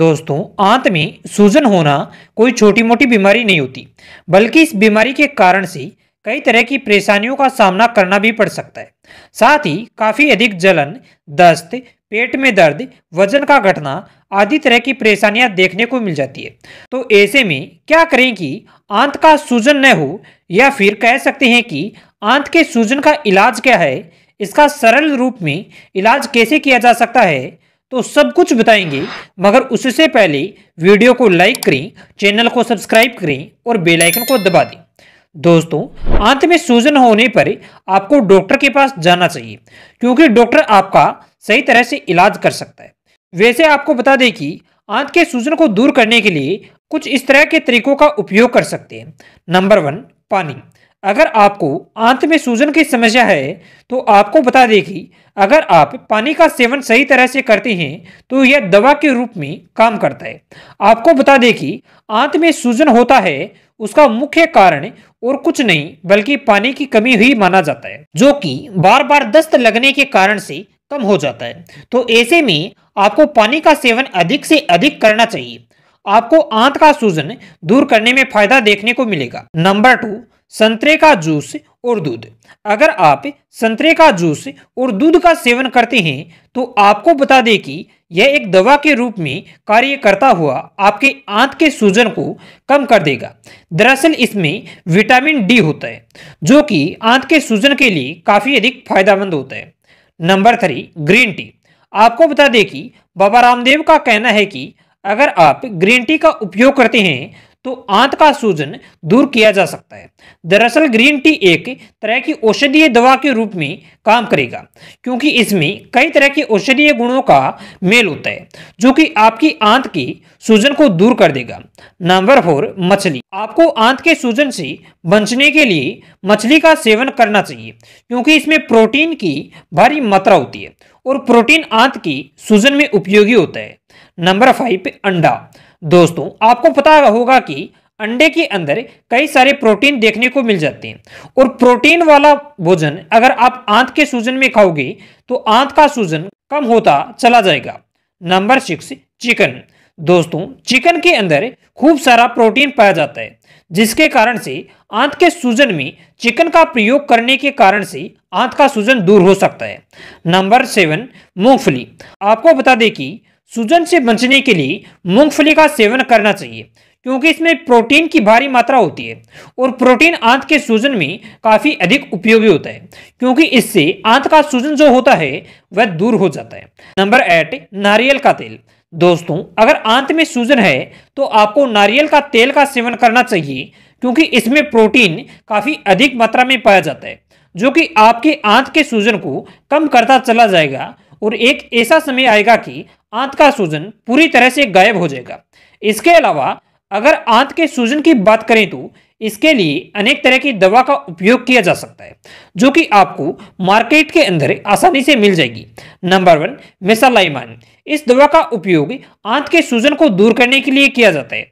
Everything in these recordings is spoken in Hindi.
दोस्तों आंत में सूजन होना कोई छोटी मोटी बीमारी नहीं होती बल्कि इस बीमारी के कारण से कई तरह की परेशानियों का सामना करना भी पड़ सकता है साथ ही काफ़ी अधिक जलन दस्त पेट में दर्द वजन का घटना आदि तरह की परेशानियां देखने को मिल जाती है तो ऐसे में क्या करें कि आंत का सूजन न हो या फिर कह सकते हैं कि आंत के सूजन का इलाज क्या है इसका सरल रूप में इलाज कैसे किया जा सकता है तो सब कुछ बताएंगे मगर उससे पहले वीडियो को लाइक करें चैनल को सब्सक्राइब करें और बेल आइकन को दबा दें दोस्तों आंत में सूजन होने पर आपको डॉक्टर के पास जाना चाहिए क्योंकि डॉक्टर आपका सही तरह से इलाज कर सकता है वैसे आपको बता दें कि आंत के सूजन को दूर करने के लिए कुछ इस तरह के तरीकों का उपयोग कर सकते हैं नंबर वन पानी अगर आपको आंत में सूजन की समस्या है तो आपको बता दें कि अगर आप पानी का सेवन सही तरह से करते हैं तो यह दवा के रूप में काम करता है आपको बता दें कि आंत में सूजन होता है उसका मुख्य कारण और कुछ नहीं बल्कि पानी की कमी ही माना जाता है जो कि बार बार दस्त लगने के कारण से कम हो जाता है तो ऐसे में आपको पानी का सेवन अधिक से अधिक करना चाहिए आपको आंत का सूजन दूर करने में फायदा देखने को मिलेगा नंबर टू संतरे का जूस और दूध अगर आप संतरे का जूस और दूध का सेवन करते हैं तो आपको बता दें कि यह एक दवा के रूप में कार्य करता हुआ आपके आंत के सूजन को कम कर देगा दरअसल इसमें विटामिन डी होता है जो कि आंत के सूजन के लिए काफ़ी अधिक फायदेमंद होता है नंबर थ्री ग्रीन टी आपको बता दें कि बाबा रामदेव का कहना है कि अगर आप ग्रीन टी का उपयोग करते हैं तो आंत का सूजन दूर किया जा सकता है दरअसल ग्रीन टी एक तरह की औषधीय दवा के रूप में काम करेगा क्योंकि इसमें कई तरह के औषधीय गुणों का मेल होता है जो कि आपकी आंत की सूजन को दूर कर देगा नंबर फोर मछली आपको आंत के सूजन से बचने के लिए मछली का सेवन करना चाहिए क्योंकि इसमें प्रोटीन की भारी मात्रा होती है और प्रोटीन आंत की सूजन में उपयोगी होता है नंबर फाइव अंडा दोस्तों आपको पता होगा कि अंडे के अंदर कई सारे प्रोटीन देखने को मिल जाते हैं और प्रोटीन वाला भोजन अगर आप आंत के सूजन में खाओगे तो आंत का सूजन कम होता चला जाएगा नंबर सिक्स चिकन दोस्तों चिकन के अंदर खूब सारा प्रोटीन पाया जाता है जिसके कारण से आंत के सूजन में चिकन का प्रयोग करने के कारण से आंत का सूजन दूर हो सकता है नंबर सेवन मूंगफली आपको बता दें कि सूजन से बचने के लिए मूंगफली का सेवन करना चाहिए क्योंकि इसमें प्रोटीन की भारी मात्रा होती है और प्रोटीन आंत के सूजन में काफ़ी अधिक उपयोगी होता है क्योंकि इससे आंत का सूजन जो होता है वह दूर हो जाता है नंबर एट नारियल का तेल दोस्तों अगर आंत में सूजन है तो आपको नारियल का तेल का सेवन करना चाहिए क्योंकि इसमें प्रोटीन काफ़ी अधिक मात्रा में पाया जाता है जो कि आपके आंत के सूजन को कम करता चला जाएगा और एक ऐसा समय आएगा कि आंत का सूजन पूरी तरह से गायब हो जाएगा इसके अलावा अगर आंत के सूजन की बात करें तो इसके लिए अनेक तरह की दवा का उपयोग किया जा सकता है जो कि आपको मार्केट के अंदर आसानी से मिल जाएगी नंबर वन मिसालाइमान इस दवा का उपयोग आंत के सूजन को दूर करने के लिए किया जाता है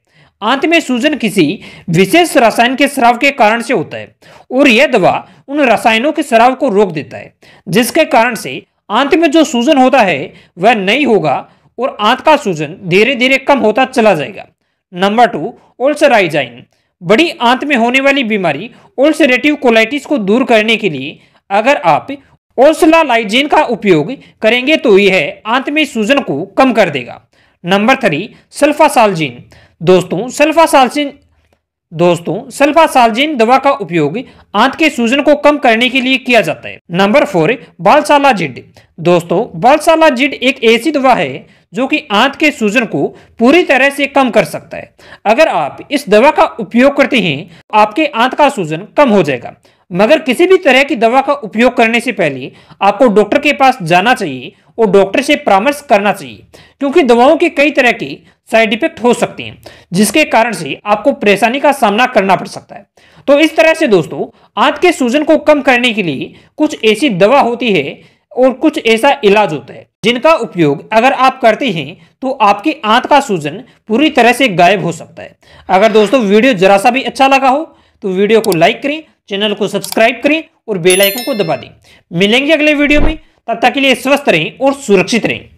आंत में सूजन किसी विशेष रसायन के स्राव के कारण से होता है और यह दवा उन रसायनों के स्राव को रोक देता है जिसके कारण से आंत में जो सूजन होता है वह नहीं होगा और आंत का सूजन धीरे धीरे कम होता चला जाएगा नंबर टू ओल्सराइजाइन बड़ी आंत में होने वाली बीमारी ओल्सरेटिव कोलाइटिस को दूर करने के लिए अगर आप ओल्सलाइजिन का उपयोग करेंगे तो यह आंत में सूजन को कम कर देगा नंबर थ्री सल्फासालजिन दोस्तों सल्फासालजिन दोस्तों सल्फासालजिन दवा का उपयोग आंत के सूजन को कम करने के लिए किया जाता है नंबर फोर जिड दोस्तों जिड एक ऐसी दवा है जो कि आंत के सूजन को पूरी तरह से कम कर सकता है अगर आप इस दवा का उपयोग करते हैं आपके आंत का सूजन कम हो जाएगा मगर किसी भी तरह की दवा का उपयोग करने से पहले आपको डॉक्टर के पास जाना चाहिए और डॉक्टर से परामर्श करना चाहिए क्योंकि दवाओं के कई तरह के साइड इफेक्ट हो सकते हैं जिसके कारण से आपको परेशानी का सामना करना पड़ सकता है तो इस तरह से दोस्तों आंत के सूजन को कम करने के लिए कुछ ऐसी दवा होती है और कुछ ऐसा इलाज होता है जिनका उपयोग अगर आप करते हैं तो आपकी आंत का सूजन पूरी तरह से गायब हो सकता है अगर दोस्तों वीडियो जरा सा भी अच्छा लगा हो तो वीडियो को लाइक करें चैनल को सब्सक्राइब करें और बेलाइकन को दबा दें मिलेंगे अगले वीडियो में तब तक के लिए स्वस्थ रहें और सुरक्षित रहें